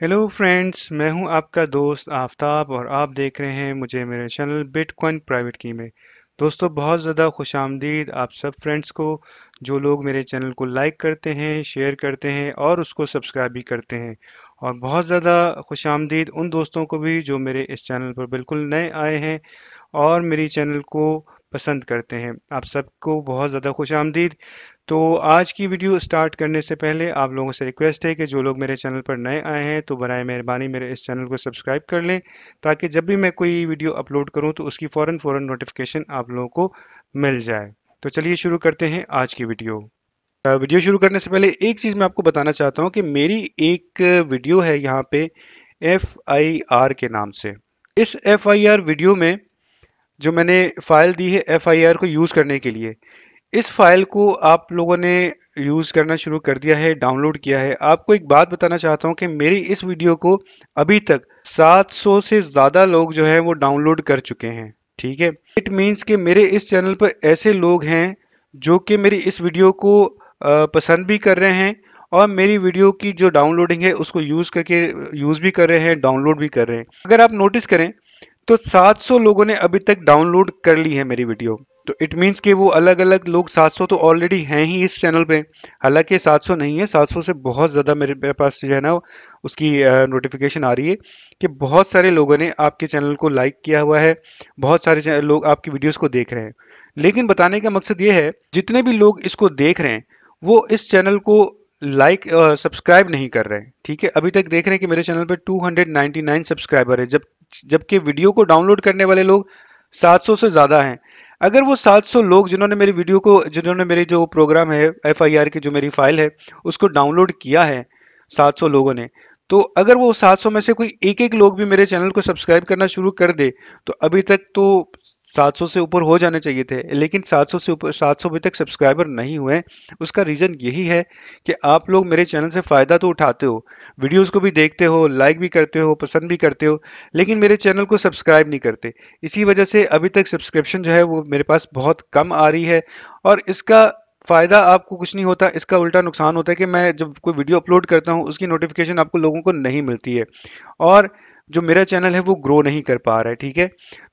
hello friends मैं हूं आपका दोस्त आफताब और आप देख रहे हैं मुझे मेरे चैनल बिटकॉइन प्राइवेट की में दोस्तों बहुत ज़्यादा खुश आमदीद आप सब फ्रेंड्स को जो लोग मेरे चैनल को लाइक करते हैं शेयर करते हैं और उसको सब्सक्राइब भी करते हैं और बहुत ज़्यादा खुश आमदीद उन दोस्तों को भी जो मेरे इस चैनल पर बिल्कुल नए आए हैं और मेरी चैनल को पसंद करते हैं आप सबको बहुत ज़्यादा खुश आमदीद तो आज की वीडियो स्टार्ट करने से पहले आप लोगों से रिक्वेस्ट है कि जो लोग मेरे चैनल पर नए आए हैं तो बरए मेहरबानी मेरे इस चैनल को सब्सक्राइब कर लें ताकि जब भी मैं कोई वीडियो अपलोड करूं तो उसकी फ़ौरन फ़ौरन नोटिफिकेशन आप लोगों को मिल जाए तो चलिए शुरू करते हैं आज की वीडियो वीडियो शुरू करने से पहले एक चीज़ मैं आपको बताना चाहता हूँ कि मेरी एक वीडियो है यहाँ पर एफ़ के नाम से इस एफ़ वीडियो में जो मैंने फाइल दी है एफ़ को यूज़ करने के लिए इस फाइल को आप लोगों ने यूज़ करना शुरू कर दिया है डाउनलोड किया है आपको एक बात बताना चाहता हूँ कि मेरी इस वीडियो को अभी तक 700 से ज़्यादा लोग जो है वो डाउनलोड कर चुके हैं ठीक है इट मीन्स कि मेरे इस चैनल पर ऐसे लोग हैं जो कि मेरी इस वीडियो को पसंद भी कर रहे हैं और मेरी वीडियो की जो डाउनलोडिंग है उसको यूज़ करके यूज़ भी कर रहे हैं डाउनलोड भी कर रहे हैं अगर आप नोटिस करें तो 700 लोगों ने अभी तक डाउनलोड कर ली है मेरी वीडियो तो इट मीन्स कि वो अलग अलग लोग 700 तो ऑलरेडी हैं ही इस चैनल पे हालांकि 700 नहीं है 700 से बहुत ज़्यादा मेरे पास जो है ना उसकी नोटिफिकेशन आ रही है कि बहुत सारे लोगों ने आपके चैनल को लाइक किया हुआ है बहुत सारे लोग आपकी वीडियोज़ को देख रहे हैं लेकिन बताने का मकसद ये है जितने भी लोग इसको देख रहे हैं वो इस चैनल को लाइक सब्सक्राइब नहीं कर रहे हैं ठीक है अभी तक देख रहे हैं कि मेरे चैनल पर टू सब्सक्राइबर है जब जबकि वीडियो को डाउनलोड करने वाले लोग सात से ज़्यादा हैं अगर वो 700 लोग जिन्होंने मेरी वीडियो को जिन्होंने मेरे जो प्रोग्राम है एफ की जो मेरी फाइल है उसको डाउनलोड किया है 700 लोगों ने तो अगर वो 700 में से कोई एक एक लोग भी मेरे चैनल को सब्सक्राइब करना शुरू कर दे तो अभी तक तो 700 से ऊपर हो जाने चाहिए थे लेकिन 700 से ऊपर 700 अभी तक सब्सक्राइबर नहीं हुए उसका रीज़न यही है कि आप लोग मेरे चैनल से फ़ायदा तो उठाते हो वीडियोस को भी देखते हो लाइक भी करते हो पसंद भी करते हो लेकिन मेरे चैनल को सब्सक्राइब नहीं करते इसी वजह से अभी तक सब्सक्रिप्शन जो है वो मेरे पास बहुत कम आ रही है और इसका फ़ायदा आपको कुछ नहीं होता इसका उल्टा नुकसान होता है कि मैं जब कोई वीडियो अपलोड करता हूँ उसकी नोटिफिकेशन आपको लोगों को नहीं मिलती है और जो मेरा चैनल है वो ग्रो नहीं कर पा रहा है ठीक है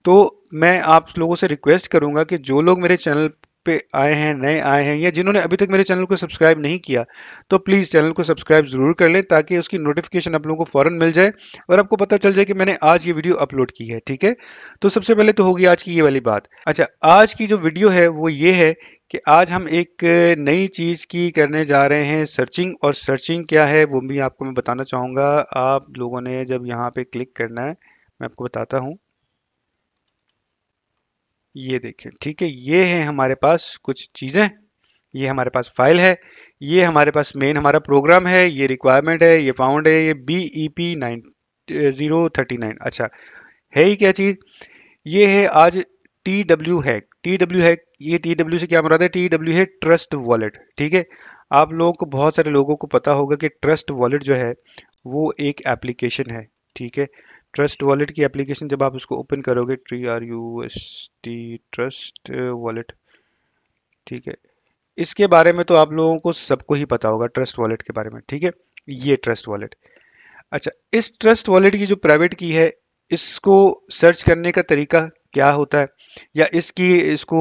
तो मैं आप लोगों से रिक्वेस्ट करूंगा कि जो लोग मेरे चैनल पे आए हैं नए आए हैं या जिन्होंने अभी तक मेरे चैनल को सब्सक्राइब नहीं किया तो प्लीज़ चैनल को सब्सक्राइब ज़रूर कर लें ताकि उसकी नोटिफिकेशन आप लोगों को फ़ौरन मिल जाए और आपको पता चल जाए कि मैंने आज ये वीडियो अपलोड की है ठीक है तो सबसे पहले तो होगी आज की ये वाली बात अच्छा आज की जो वीडियो है वो ये है कि आज हम एक नई चीज़ की करने जा रहे हैं सर्चिंग और सर्चिंग क्या है वो भी आपको मैं बताना चाहूँगा आप लोगों ने जब यहाँ पर क्लिक करना है मैं आपको बताता हूँ ये देखिए ठीक है ये है हमारे पास कुछ चीज़ें ये हमारे पास फाइल है ये हमारे पास मेन हमारा प्रोग्राम है ये रिक्वायरमेंट है ये फाउंड है ये B E P nine zero thirty nine अच्छा है ही क्या चीज़ ये है आज T W hack T W hack ये टी डब्ल्यू से क्या मुराद है टी डब्ल्यू है ट्रस्ट वॉलेट ठीक है आप लोगों को बहुत सारे लोगों को पता होगा कि ट्रस्ट वॉलेट जो है वो एक एप्लीकेशन है ठीक है ट्रस्ट वॉलेट की एप्लीकेशन जब आप उसको ओपन करोगे T R U S T trust wallet ठीक है इसके बारे में तो आप लोगों को सबको ही पता होगा ट्रस्ट वॉलेट के बारे में ठीक है ये ट्रस्ट वॉलेट अच्छा इस ट्रस्ट वॉलेट की जो प्राइवेट की है इसको सर्च करने का तरीका क्या होता है या इसकी इसको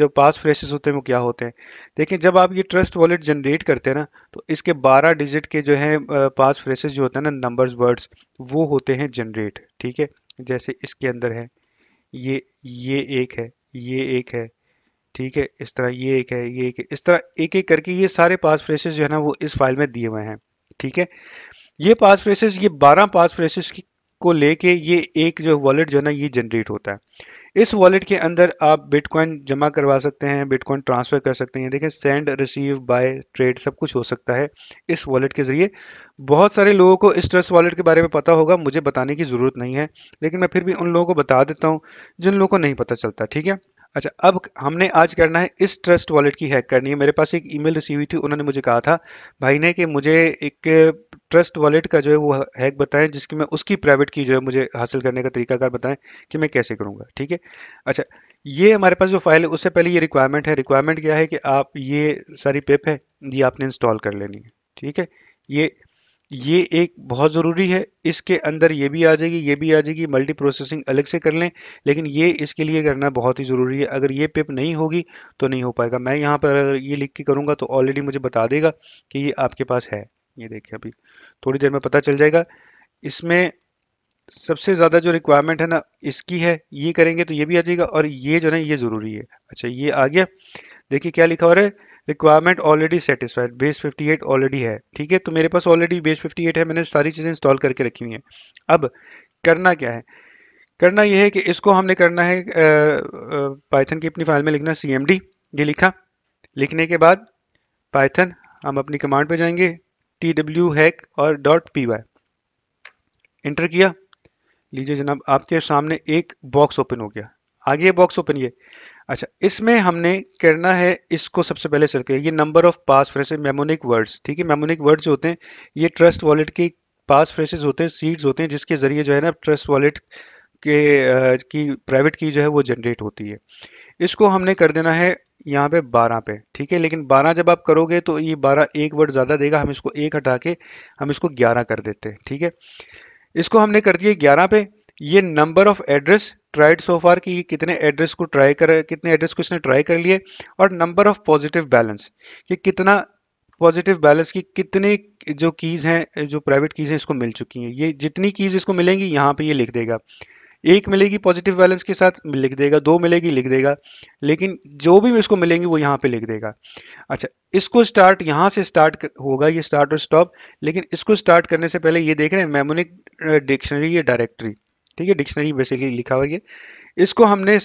जो पास फ्रेशेस होते हैं वो क्या होते हैं देखिए जब आप ये ट्रस्ट वॉलेट जनरेट करते हैं ना तो इसके 12 डिजिट के जो है पास फ्रेशेस जो होते हैं ना नंबर्स वर्ड्स वो होते हैं जनरेट ठीक है जैसे इसके अंदर है ये ये एक है ये एक है ठीक है इस तरह ये एक है ये एक है इस तरह एक एक करके ये सारे पास फ्रेशेस जो है ना वो इस फाइल में दिए हुए हैं ठीक है ये पास फ्रेशेस ये 12 पास फ्रेशेस की को लेके ये एक जो वॉलेट जो है ना ये जनरेट होता है इस वॉलेट के अंदर आप बिटकॉइन जमा करवा सकते हैं बिटकॉइन ट्रांसफ़र कर सकते हैं देखें सेंड रिसीव बाय ट्रेड सब कुछ हो सकता है इस वॉलेट के ज़रिए बहुत सारे लोगों को इस ट्रस्ट वॉलेट के बारे में पता होगा मुझे बताने की ज़रूरत नहीं है लेकिन मैं फिर भी उन लोगों को बता देता हूँ जिन लोगों को नहीं पता चलता ठीक है अच्छा अब हमने आज करना है इस ट्रस्ट वॉलेट की हैक करनी है मेरे पास एक ईमेल रिसीव हुई थी उन्होंने मुझे कहा था भाई ने कि मुझे एक ट्रस्ट वॉलेट का जो है वो हैक बताएं जिसकी मैं उसकी प्राइवेट की जो है मुझे हासिल करने का तरीकाकार बताएं कि मैं कैसे करूँगा ठीक है अच्छा ये हमारे पास जो फाइल है उससे पहले ये रिक्वायरमेंट है रिक्वायरमेंट क्या है कि आप ये सारी पेप है ये आपने इंस्टॉल कर लेनी है ठीक है ये ये एक बहुत ज़रूरी है इसके अंदर ये भी आ जाएगी ये भी आ जाएगी मल्टी प्रोसेसिंग अलग से कर लें लेकिन ये इसके लिए करना बहुत ही ज़रूरी है अगर ये पिप नहीं होगी तो नहीं हो पाएगा मैं यहाँ पर अगर ये लिख के करूँगा तो ऑलरेडी मुझे बता देगा कि ये आपके पास है ये देखिए अभी थोड़ी देर में पता चल जाएगा इसमें सबसे ज़्यादा जो रिक्वायरमेंट है ना इसकी है ये करेंगे तो ये भी आ जाएगा और ये जो है ये ज़रूरी है अच्छा ये आ गया देखिए क्या लिखा हो रहा है requirement already satisfied base 58 already है ठीक है तो मेरे पास ऑलरेडी बेस 58 है मैंने सारी चीज़ें इंस्टॉल करके रखी हुई हैं अब करना क्या है करना यह है कि इसको हमने करना है पाइथन की अपनी फाइल में लिखना सी ये लिखा लिखने के बाद पाइथन हम अपनी कमांड पर जाएंगे टी डब्ल्यू हैक और डॉट पी वाई इंटर किया लीजिए जनाब आपके सामने एक बॉक्स ओपन हो गया आगे बॉक्स ओपन ये अच्छा इसमें हमने करना है इसको सबसे पहले सर्च करिए ये number of pass phrases mnemonic words ठीक है मेमोनिक वर्ड्स जो होते हैं ये ट्रस्ट वॉलेट के पास फ्रेसेज होते हैं सीड्स होते हैं जिसके ज़रिए जो है ना ट्रस्ट वॉलेट के आ, की प्राइवेट की जो है वो जनरेट होती है इसको हमने कर देना है यहाँ पे 12 पे ठीक है लेकिन 12 जब आप करोगे तो ये 12 एक वर्ड ज़्यादा देगा हम इसको एक हटा के हम इसको 11 कर देते हैं ठीक है इसको हमने कर दिए 11 पे ये number of address tried so far कि कितने एड्रेस को ट्राई कर कितने एड्रेस को इसने ट्राई कर लिए और नंबर ऑफ पॉजिटिव बैलेंस कि कितना पॉजिटिव बैलेंस की कितने जो कीज़ हैं जो प्राइवेट कीज़ हैं इसको मिल चुकी हैं ये जितनी कीज़ इसको मिलेंगी यहाँ पे ये लिख देगा एक मिलेगी पॉजिटिव बैलेंस के साथ लिख देगा दो मिलेगी लिख देगा लेकिन जो भी इसको मिलेंगी वो यहाँ पे लिख देगा अच्छा इसको स्टार्ट यहाँ से स्टार्ट होगा ये स्टार्ट और स्टॉप लेकिन इसको स्टार्ट करने से पहले ये देख रहे हैं मेमोनिक डिक्शनरी या डायरेक्टरी ठीक है डिक्शनरी बेसिकली लिखा हुआ ये इसको हमने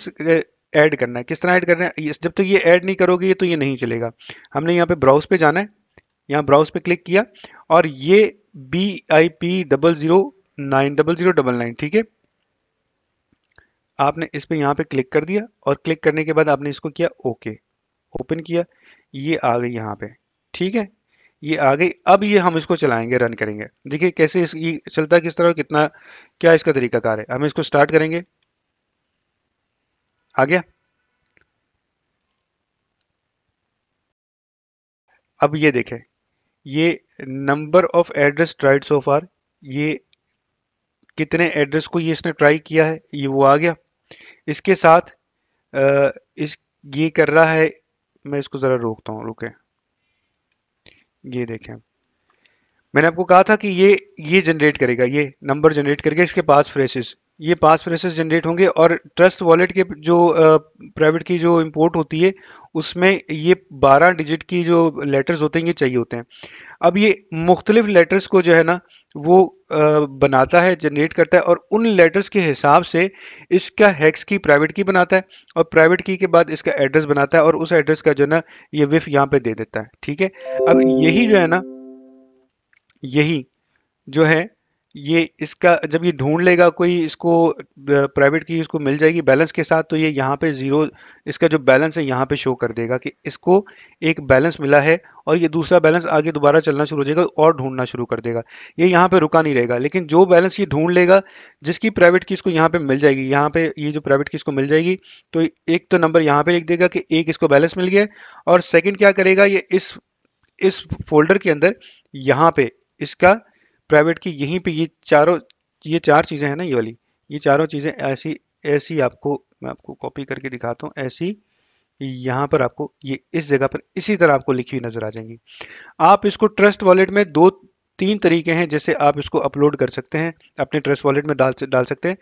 ऐड करना है किस तरह ऐड करना है जब तक तो ये ऐड नहीं करोगे ये तो ये नहीं चलेगा हमने यहाँ पे ब्राउज पे जाना है यहाँ ब्राउज पे क्लिक किया और ये B I P double zero nine double zero double nine ठीक है आपने इस पर यहाँ पे क्लिक कर दिया और क्लिक करने के बाद आपने इसको किया ओके ओपन किया ये आ गई यहाँ पे ठीक है ये आ गई अब ये हम इसको चलाएंगे रन करेंगे देखिए कैसे इस ये चलता किस तरह कितना क्या इसका तरीकाकार है हम इसको स्टार्ट करेंगे आ गया अब ये देखें ये number of address tried so far ये कितने एड्रेस को ये इसने ट्राई किया है ये वो आ गया इसके साथ इस ये कर रहा है मैं इसको ज़रा रोकता हूँ रुके ये देखें मैंने आपको कहा था कि ये ये जनरेट करेगा ये नंबर जनरेट करके इसके पास फ्रेशेज़ ये पास फ्रेसेस जनरेट होंगे और ट्रस्ट वॉलेट के जो प्राइवेट की जो इंपोर्ट होती है उसमें ये 12 डिजिट की जो लेटर्स होते हैं ये चाहिए होते हैं अब ये मुख्तलिफ लेटर्स को जो है ना वो बनाता है जनरेट करता है और उन लेटर्स के हिसाब से इसका हैक्स की प्राइवेट की बनाता है और प्राइवेट की के बाद इसका एड्रेस बनाता है और उस एड्रेस का जो है ना ये विफ यहाँ पे दे देता है ठीक है अब यही जो है ना यही जो है ये इसका जब ये ढूंढ लेगा कोई इसको प्राइवेट की इसको मिल जाएगी बैलेंस के साथ तो ये यहाँ पे ज़ीरो इसका जो बैलेंस है यहाँ पे शो कर देगा कि इसको एक बैलेंस मिला है और ये दूसरा बैलेंस आगे दोबारा चलना शुरू हो जाएगा और ढूंढना शुरू कर देगा ये यहाँ पे रुका नहीं रहेगा लेकिन जो बैलेंस ये ढूंढ लेगा जिसकी प्राइवेट की इसको यहाँ पे मिल जाएगी यहाँ पे ये जो प्राइवेट की इसको मिल जाएगी तो एक तो नंबर यहाँ पे लिख देगा कि एक इसको बैलेंस मिल गया और सेकेंड क्या करेगा ये इस इस फोल्डर के अंदर यहाँ पे इसका प्राइवेट की यहीं पे ये चारों ये चार चीज़ें हैं ना ये वाली ये चारों चीज़ें ऐसी ऐसी आपको मैं आपको कॉपी करके दिखाता हूँ ऐसी यहाँ पर आपको ये इस जगह पर इसी तरह आपको लिखी हुई नज़र आ जाएंगी आप इसको ट्रस्ट वॉलेट में दो तीन तरीके हैं जैसे आप इसको अपलोड कर सकते हैं अपने ट्रस्ट वॉलेट में डाल डाल सकते हैं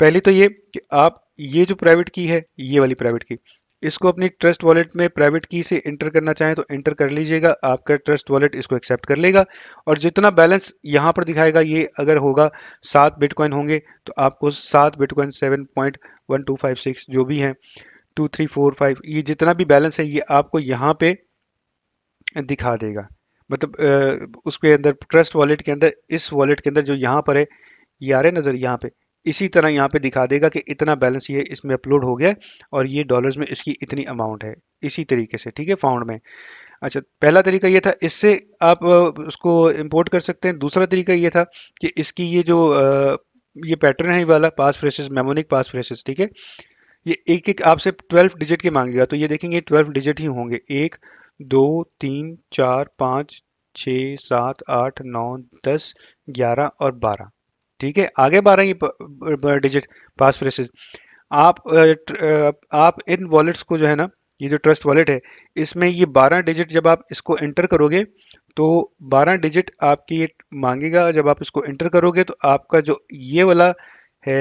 पहली तो ये कि आप ये जो प्राइवेट की है ये वाली प्राइवेट की इसको अपनी ट्रस्ट वॉलेट में प्राइवेट की से एंटर करना चाहें तो एंटर कर लीजिएगा आपका ट्रस्ट वॉलेट इसको एक्सेप्ट कर लेगा और जितना बैलेंस यहाँ पर दिखाएगा ये अगर होगा सात बिटकॉइन होंगे तो आपको सात bitcoin seven point one two five six जो भी हैं टू थ्री फोर फाइव ये जितना भी बैलेंस है ये आपको यहाँ पे दिखा देगा मतलब उसके अंदर ट्रस्ट वॉलेट के अंदर इस वॉलेट के अंदर जो यहाँ पर है ये आ रहे नज़र यहाँ पे इसी तरह यहाँ पे दिखा देगा कि इतना बैलेंस ये इसमें अपलोड हो गया और ये डॉलर्स में इसकी इतनी अमाउंट है इसी तरीके से ठीक है फाउंड में अच्छा पहला तरीका ये था इससे आप उसको इंपोर्ट कर सकते हैं दूसरा तरीका ये था कि इसकी ये जो ये पैटर्न है वाला pass phrases mnemonic pass phrases ठीक है ये एक एक आपसे ट्वेल्व डिजिट के मांगेगा तो ये देखेंगे ट्वेल्व डिजिट ही होंगे एक दो तीन चार पाँच छः सात आठ नौ दस ग्यारह और बारह ठीक है आगे बारह ही डिजिट पास फ्रेसेस आप आप इन वॉलेट्स को जो है ना ये जो ट्रस्ट वॉलेट है इसमें ये 12 डिजिट जब आप इसको एंटर करोगे तो 12 डिजिट आपकी ये मांगेगा जब आप इसको एंटर करोगे तो आपका जो ये वाला है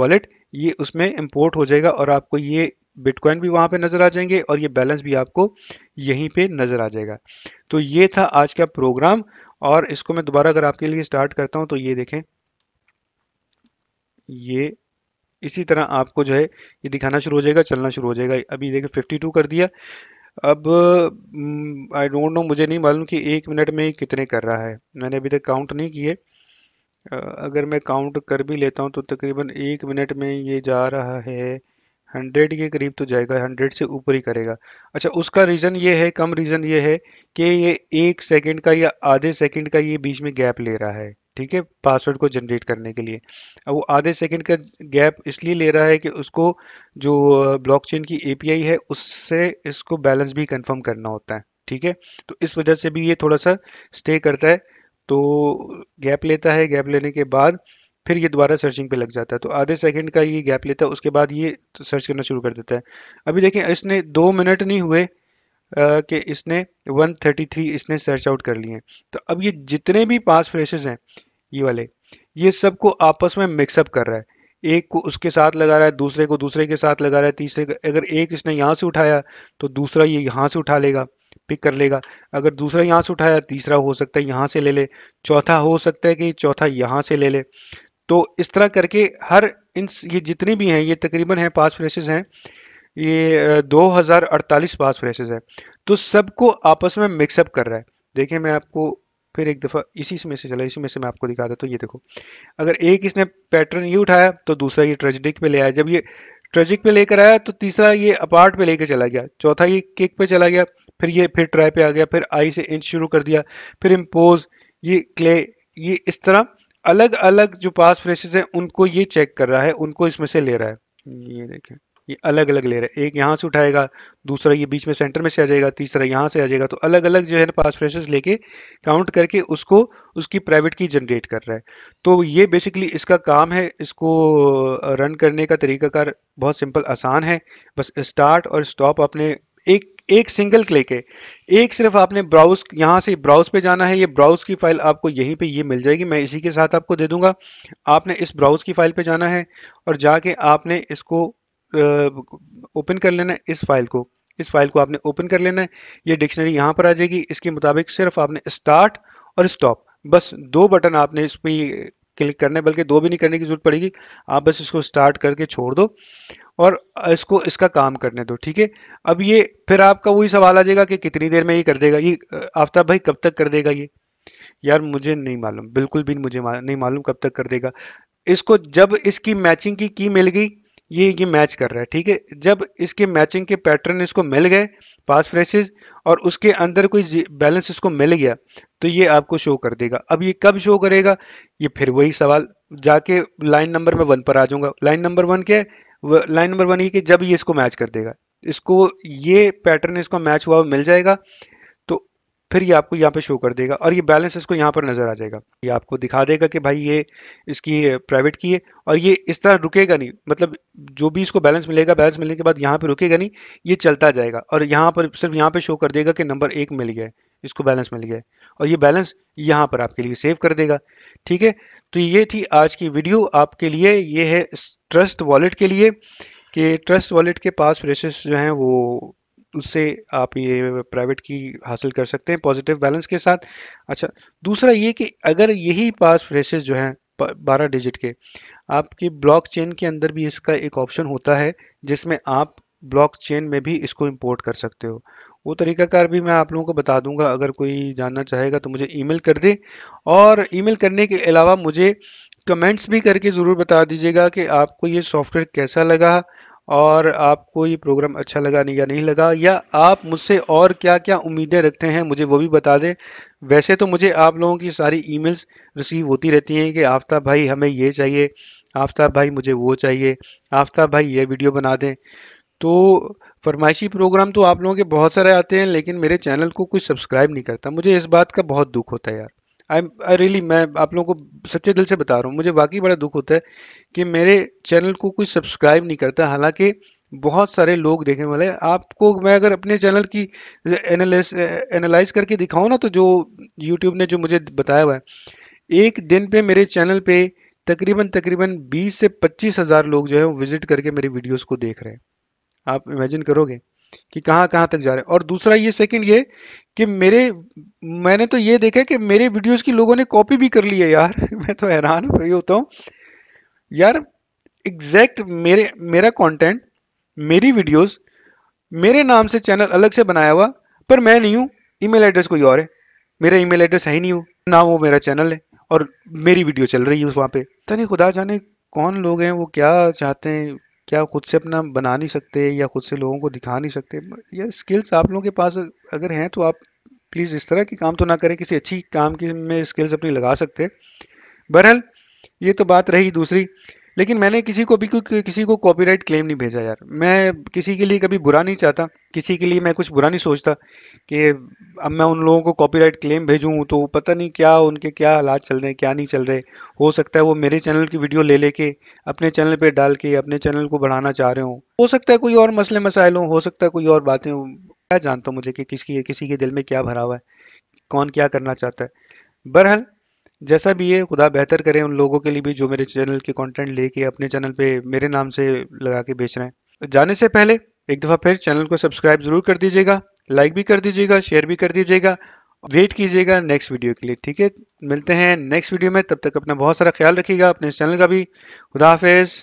वॉलेट ये उसमें इंपोर्ट हो जाएगा और आपको ये बिटकॉइन भी वहाँ पे नज़र आ जाएंगे और ये बैलेंस भी आपको यहीं पे नज़र आ जाएगा तो ये था आज का प्रोग्राम और इसको मैं दोबारा अगर आपके लिए स्टार्ट करता हूँ तो ये देखें ये इसी तरह आपको जो है ये दिखाना शुरू हो जाएगा चलना शुरू हो जाएगा अभी देखिए फिफ्टी टू कर दिया अब आई डोंट नो मुझे नहीं मालूम कि एक मिनट में कितने कर रहा है मैंने अभी तक काउंट नहीं किए अगर मैं काउंट कर भी लेता हूँ तो तकरीबन एक मिनट में ये जा रहा है हंड्रेड के करीब तो जाएगा हंड्रेड से ऊपर ही करेगा अच्छा उसका रीज़न ये है कम रीज़न ये है कि ये एक सेकंड का या आधे सेकंड का ये बीच में गैप ले रहा है ठीक है पासवर्ड को जनरेट करने के लिए अब वो आधे सेकंड का गैप इसलिए ले रहा है कि उसको जो ब्लॉकचेन की एपीआई है उससे इसको बैलेंस भी कंफर्म करना होता है ठीक है तो इस वजह से भी ये थोड़ा सा स्टे करता है तो गैप लेता है गैप लेने के बाद फिर ये दोबारा सर्चिंग पे लग जाता है तो आधे सेकंड का ये गैप लेता है उसके बाद ये सर्च करना शुरू कर देता है अभी देखें इसने दो मिनट नहीं हुए कि इसने 133 इसने सर्च आउट कर लिए हैं तो अब ये जितने भी पास फ्रेशेज हैं ये वाले ये सबको आपस में मिक्सअप कर रहा है एक को उसके साथ लगा रहा है दूसरे को दूसरे के साथ लगा रहा है तीसरे को अगर एक इसने यहाँ से उठाया तो दूसरा ये यहाँ से उठा लेगा पिक कर लेगा अगर दूसरा यहाँ से उठाया तीसरा हो सकता है यहाँ से ले ले चौथा हो सकता है कि चौथा यहाँ से ले ले तो इस तरह करके हर इन ये जितने भी हैं ये तकरीबन हैं पाँच फ्रेशेज हैं ये दो हज़ार अड़तालीस फ्रेसेस है तो सबको आपस में मिक्सअप कर रहा है देखिए मैं आपको फिर एक दफ़ा इसी में से चला इसी में से मैं आपको दिखा देता तो ये देखो अगर एक इसने पैटर्न ये उठाया तो दूसरा ये ट्रेजिडिक पे ले आया जब ये ट्रेजिक पे लेकर आया तो तीसरा ये अपार्ट पे लेकर चला गया चौथा ये केक पे चला गया फिर ये फिर ट्राई पे आ गया फिर आई से इंच शुरू कर दिया फिर इम्पोज ये क्ले ये इस तरह अलग अलग जो पास फ्रेशेज हैं उनको ये चेक कर रहा है उनको इसमें से ले रहा है ये देखें ये अलग अलग रहे हैं एक यहाँ से उठाएगा दूसरा ये बीच में सेंटर में से आ जाएगा तीसरा यहाँ से आ जाएगा तो अलग अलग जो है ना पास फ्रेशेस लेके काउंट करके उसको उसकी प्राइवेट की जनरेट कर रहा है तो ये बेसिकली इसका काम है इसको रन करने का तरीकाकार बहुत सिंपल आसान है बस स्टार्ट और स्टॉप आपने एक एक सिंगल क्लिक है एक सिर्फ आपने ब्राउज यहाँ से ब्राउज पे जाना है ये ब्राउज की फाइल आपको यहीं पे ये मिल जाएगी मैं इसी के साथ आपको दे दूंगा आपने इस ब्राउज की फाइल पे जाना है और जाके आपने इसको ओपन कर लेना है इस फाइल को इस फाइल को आपने ओपन कर लेना है ये डिक्शनरी यहाँ पर आ जाएगी इसके मुताबिक सिर्फ आपने स्टार्ट और स्टॉप बस दो बटन आपने इस पर क्लिक करने बल्कि दो भी नहीं करने की जरूरत पड़ेगी आप बस इसको स्टार्ट करके छोड़ दो और इसको इसका काम करने दो ठीक है अब ये फिर आपका वही सवाल आ जाएगा कि कितनी देर में ये कर देगा ये आफ्ताब भाई कब तक कर देगा ये यार मुझे नहीं मालूम बिल्कुल भी मुझे नहीं मालूम कब तक कर देगा इसको जब इसकी मैचिंग की की मिल गई ये ये मैच कर रहा है ठीक है जब इसके मैचिंग के पैटर्न इसको मिल गए पास फ्रेशेज और उसके अंदर कोई बैलेंस इसको मिल गया तो ये आपको शो कर देगा अब ये कब शो करेगा ये फिर वही सवाल जाके लाइन नंबर में वन पर आ जाऊंगा लाइन नंबर वन क्या है लाइन नंबर वन ये कि जब ये इसको मैच कर देगा इसको ये पैटर्न इसको मैच हुआ मिल जाएगा फिर ये आपको यहाँ पे शो कर देगा और ये बैलेंस इसको यहाँ पर नज़र आ जाएगा ये आपको दिखा देगा कि भाई ये इसकी प्राइवेट की है और ये इस तरह रुकेगा नहीं मतलब जो भी इसको बैलेंस मिलेगा बैलेंस मिलने के बाद यहाँ पर रुकेगा नहीं ये चलता जाएगा और यहाँ पर सिर्फ यहाँ पर शो कर देगा कि नंबर एक मिल गया है इसको बैलेंस मिल गया है और ये बैलेंस यहाँ पर आपके लिए सेव कर देगा ठीक है तो ये थी आज की वीडियो आपके लिए ये है ट्रस्ट वॉलेट के लिए कि ट्रस्ट वॉलेट के पास फ्रेशेस जो हैं वो उससे आप ये प्राइवेट की हासिल कर सकते हैं पॉजिटिव बैलेंस के साथ अच्छा दूसरा ये कि अगर यही पास फ्रेशेज जो हैं बारह डिजिट के आपके ब्लॉक चेन के अंदर भी इसका एक ऑप्शन होता है जिसमें आप ब्लॉक चेन में भी इसको इंपोर्ट कर सकते हो वो तरीकाकार भी मैं आप लोगों को बता दूंगा अगर कोई जानना चाहेगा तो मुझे ईमेल कर दे और ईमेल करने के अलावा मुझे कमेंट्स भी करके ज़रूर बता दीजिएगा कि आपको ये सॉफ्टवेयर कैसा लगा और आपको ये प्रोग्राम अच्छा लगा नहीं या नहीं लगा या आप मुझसे और क्या क्या उम्मीदें रखते हैं मुझे वो भी बता दें वैसे तो मुझे आप लोगों की सारी ईमेल्स रिसीव होती रहती हैं कि आफ्ताब भाई हमें ये चाहिए आफ्ताब भाई मुझे वो चाहिए आफ्ताब भाई ये वीडियो बना दें तो फरमाइशी प्रोग्राम तो आप लोगों के बहुत सारे आते हैं लेकिन मेरे चैनल को कोई सब्सक्राइब नहीं करता मुझे इस बात का बहुत दुख होता है यार आई आई रियली मैं आप लोगों को सच्चे दिल से बता रहा हूँ मुझे वाकई बड़ा दुख होता है कि मेरे चैनल को कोई सब्सक्राइब नहीं करता हालांकि बहुत सारे लोग देखने वाले हैं आपको मैं अगर अपने चैनल की एनालाइज करके दिखाऊँ ना तो जो यूट्यूब ने जो मुझे बताया हुआ है एक दिन पे मेरे चैनल पे तकरीबन तकरीबन 20 से पच्चीस हज़ार लोग जो है वो विजिट करके मेरी वीडियोस को देख रहे हैं आप इमेजिन करोगे कि कहाँ कहाँ तक जा रहे हैं और दूसरा ये सेकंड ये कि मेरे मैंने तो ये देखा कि मेरे वीडियोस की लोगों ने कॉपी भी कर ली है यार मैं तो हैरान हुई होता हूँ यार एग्जैक्ट मेरे मेरा कंटेंट मेरी वीडियोस मेरे नाम से चैनल अलग से बनाया हुआ पर मैं नहीं हूँ ईमेल एड्रेस कोई और है मेरा ईमेल एड्रेस है ही नहीं हो ना वो मेरा चैनल है और मेरी वीडियो चल रही है उस वहाँ पे तो नहीं खुदा जाने कौन लोग हैं वो क्या चाहते हैं क्या खुद से अपना बना नहीं सकते या खुद से लोगों को दिखा नहीं सकते या स्किल्स आप लोगों के पास अगर हैं तो आप प्लीज़ इस तरह के काम तो ना करें किसी अच्छी काम की में स्किल्स अपनी लगा सकते बहरहाल ये तो बात रही दूसरी लेकिन मैंने किसी को भी किसी को कॉपीराइट क्लेम नहीं भेजा यार मैं किसी के लिए कभी बुरा नहीं चाहता किसी के लिए मैं कुछ बुरा नहीं सोचता कि अब मैं उन लोगों को कॉपीराइट क्लेम भेजूँ तो पता नहीं क्या उनके क्या हालात चल रहे हैं क्या नहीं चल रहे हो सकता है वो मेरे चैनल की वीडियो ले लेके अपने चैनल पर डाल के अपने चैनल को बढ़ाना चाह रहे हों हो सकता है कोई और मसले मसाइल हों हो सकता है कोई और बातें हों क्या जानता हूँ मुझे कि किसकी किसी के दिल में क्या भरा हुआ है कौन क्या करना चाहता है बहरहाल जैसा भी है खुदा बेहतर करें उन लोगों के लिए भी जो मेरे चैनल के कंटेंट लेके अपने चैनल पे मेरे नाम से लगा के बेच रहे हैं जाने से पहले एक दफ़ा फिर चैनल को सब्सक्राइब जरूर कर दीजिएगा लाइक भी कर दीजिएगा शेयर भी कर दीजिएगा वेट कीजिएगा नेक्स्ट वीडियो के लिए ठीक है मिलते हैं नेक्स्ट वीडियो में तब तक अपना बहुत सारा ख्याल रखिएगा अपने चैनल का भी खुदा हाफिज़